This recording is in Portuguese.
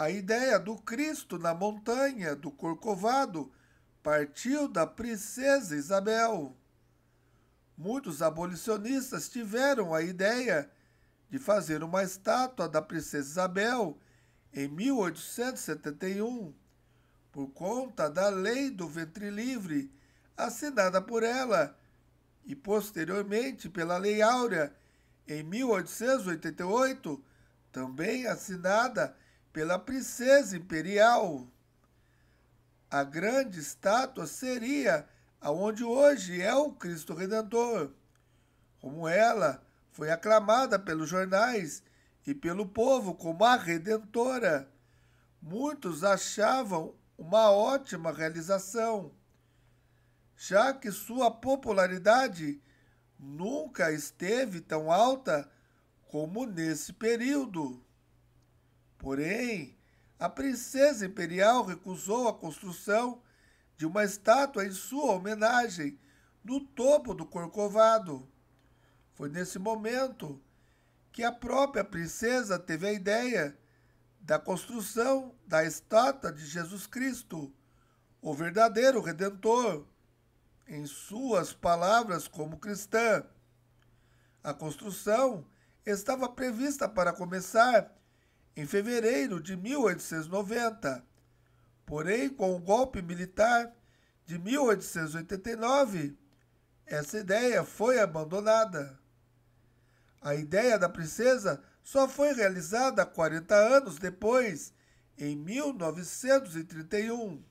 A ideia do Cristo na montanha do Corcovado partiu da princesa Isabel. Muitos abolicionistas tiveram a ideia de fazer uma estátua da princesa Isabel em 1871, por conta da lei do ventre livre assinada por ela e posteriormente pela Lei Áurea em 1888, também assinada pela princesa imperial. A grande estátua seria aonde hoje é o Cristo Redentor, como ela foi aclamada pelos jornais e pelo povo como a Redentora. Muitos achavam uma ótima realização, já que sua popularidade nunca esteve tão alta como nesse período. Porém, a princesa imperial recusou a construção de uma estátua em sua homenagem no topo do Corcovado. Foi nesse momento que a própria princesa teve a ideia da construção da estátua de Jesus Cristo, o verdadeiro Redentor. Em suas palavras, como cristã, a construção estava prevista para começar em fevereiro de 1890. Porém, com o golpe militar de 1889, essa ideia foi abandonada. A ideia da princesa só foi realizada 40 anos depois, em 1931.